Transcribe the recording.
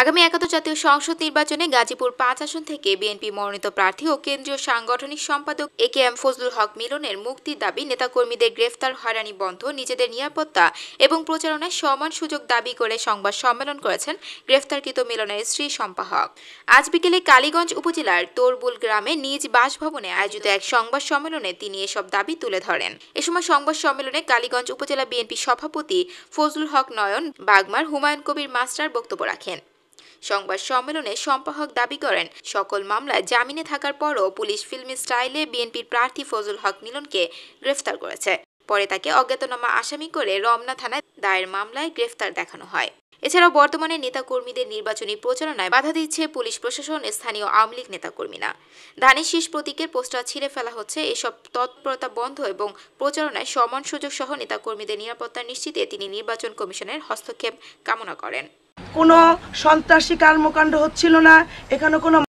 আগামী একাদশ জাতীয় সংসদ নির্বাচনে গাজীপুর পাঁচ আসন থেকে বিএনপি মনোনীত প্রার্থী ও কেন্দ্রীয় সাংগঠনিক সম্পাদক এ কে এম ফজলুল হক মিলনের মুক্তির দাবি নেতাকর্মীদের গ্রেফতার হয়রানি বন্ধ নিজেদের নিরাপত্তা এবং প্রচারণায় সমান সুযোগ দাবি করে সংবাদ সম্মেলন করেছেন গ্রেফতারকৃত মিলনের স্ত্রী শম্পা হক আজ বিকেলে কালীগঞ্জ উপজেলার তোরবুল গ্রামে নিজ বাসভবনে আয়োজিত এক সংবাদ সম্মেলনে তিনি এসব দাবি তুলে ধরেন এ সময় সংবাদ সম্মেলনে কালীগঞ্জ উপজেলা বিএনপি সভাপতি ফজলুল হক নয়ন বাগমার হুমায়ুন কবির মাস্টার বক্তব্য রাখেন সংবাদ সম্মেলনে সম্পাহক দাবি করেন সকল মামলায় জামিনে থাকার পরও পুলিশ ফিল্মি স্টাইলে বিএনপির প্রার্থী ফজল হক মিলনকে গ্রেফতার করেছে পরে তাকে অজ্ঞাতনামা আসামি করে রমনা থানায় দায়ের মামলায় গ্রেফতার দেখানো হয় এছাড়াও বর্তমানে নেতা কর্মীদের নির্বাচনী প্রচারণায় বাধা দিচ্ছে পুলিশ প্রশাসন স্থানীয় আওয়ামী লীগ নেতাকর্মীরা ধানের শীষ প্রতীকের পোস্টার ছিঁড়ে ফেলা হচ্ছে এসব তৎপরতা বন্ধ এবং প্রচারণায় সমান সুযোগ সহ নেতাকর্মীদের নিরাপত্তা নিশ্চিতে তিনি নির্বাচন কমিশনের হস্তক্ষেপ কামনা করেন কোনো সন্ত্রাসী কর্মকাণ্ড হচ্ছিল না এখানে কোনো